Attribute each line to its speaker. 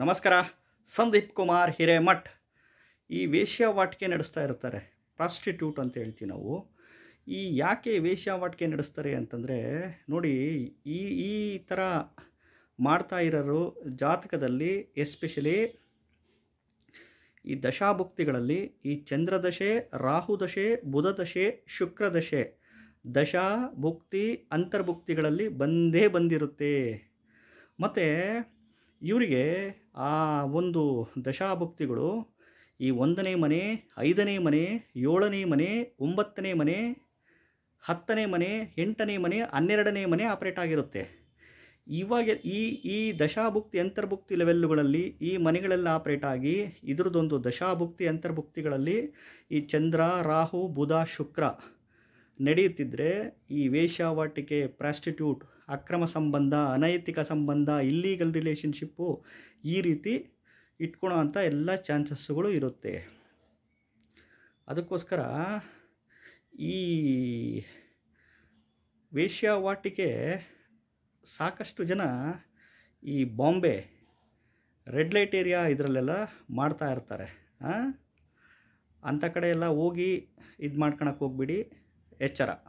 Speaker 1: ನಮಸ್ಕಾರ ಸಂದೀಪ್ ಕುಮಾರ್ ಹಿರೇಮಠ್ ಈ ವೇಶ್ಯಾವಾಟಿಕೆ ನಡೆಸ್ತಾ ಇರ್ತಾರೆ ಪ್ರಾಸ್ಟಿಟ್ಯೂಟ್ ಅಂತ ಹೇಳ್ತೀವಿ ನಾವು ಈ ಯಾಕೆ ವೇಶ್ಯಾವಾಟಿಕೆ ನಡೆಸ್ತಾರೆ ಅಂತಂದರೆ ನೋಡಿ ಈ ಈ ಥರ ಮಾಡ್ತಾ ಇರೋರು ಜಾತಕದಲ್ಲಿ ಎಸ್ಪೆಷಲಿ ಈ ದಶಾಭುಕ್ತಿಗಳಲ್ಲಿ ಈ ಚಂದ್ರದಶೆ ರಾಹುದಶೆ ಬುಧದಶೆ ಶುಕ್ರದಶೆ ದಶಾ ಭುಕ್ತಿ ಅಂತರ್ಭುಕ್ತಿಗಳಲ್ಲಿ ಬಂದೇ ಬಂದಿರುತ್ತೆ ಮತ್ತು ಇವರಿಗೆ ಆ ಒಂದು ದಶಾಭುಕ್ತಿಗಳು ಈ ಒಂದನೇ ಮನೆ ಐದನೇ ಮನೆ ಏಳನೇ ಮನೆ ಒಂಬತ್ತನೇ ಮನೆ ಹತ್ತನೇ ಮನೆ ಎಂಟನೇ ಮನೆ ಹನ್ನೆರಡನೇ ಮನೆ ಆಪ್ರೇಟ್ ಆಗಿರುತ್ತೆ ಇವಾಗ ಈ ಈ ದಶಾಭುಕ್ತಿ ಅಂತರ್ಭುಕ್ತಿ ಲೆವೆಲ್ಲುಗಳಲ್ಲಿ ಈ ಮನೆಗಳೆಲ್ಲ ಆಪ್ರೇಟ್ ಆಗಿ ಇದರದೊಂದು ದಶಾಭುಕ್ತಿ ಅಂತರ್ಭುಕ್ತಿಗಳಲ್ಲಿ ಈ ಚಂದ್ರ ರಾಹು ಬುಧ ಶುಕ್ರ ನಡೆಯುತ್ತಿದ್ದರೆ ಈ ವೇಶ್ಯಾವಾಟಿಕೆ ಪ್ರಾಸ್ಟಿಟ್ಯೂಟ್ ಅಕ್ರಮ ಸಂಬಂಧ ಅನೈತಿಕ ಸಂಬಂಧ ಇಲ್ಲೀಗಲ್ ರಿಲೇಷನ್ಶಿಪ್ಪು ಈ ರೀತಿ ಇಟ್ಕೊಳೋ ಅಂಥ ಎಲ್ಲ ಚಾನ್ಸಸ್ಸುಗಳು ಇರುತ್ತೆ ಅದಕ್ಕೋಸ್ಕರ ಈ ವೇಶ್ಯಾವಾಟಿಕೆ ಸಾಕಷ್ಟು ಜನ ಈ ಬಾಂಬೆ ರೆಡ್ ಲೈಟ್ ಏರಿಯಾ ಇದರಲ್ಲೆಲ್ಲ ಮಾಡ್ತಾ ಇರ್ತಾರೆ ಅಂಥ ಕಡೆ ಎಲ್ಲ ಹೋಗಿ ಇದು ಮಾಡ್ಕೊಳಕ್ಕೆ ಹೋಗ್ಬಿಡಿ エッチャラ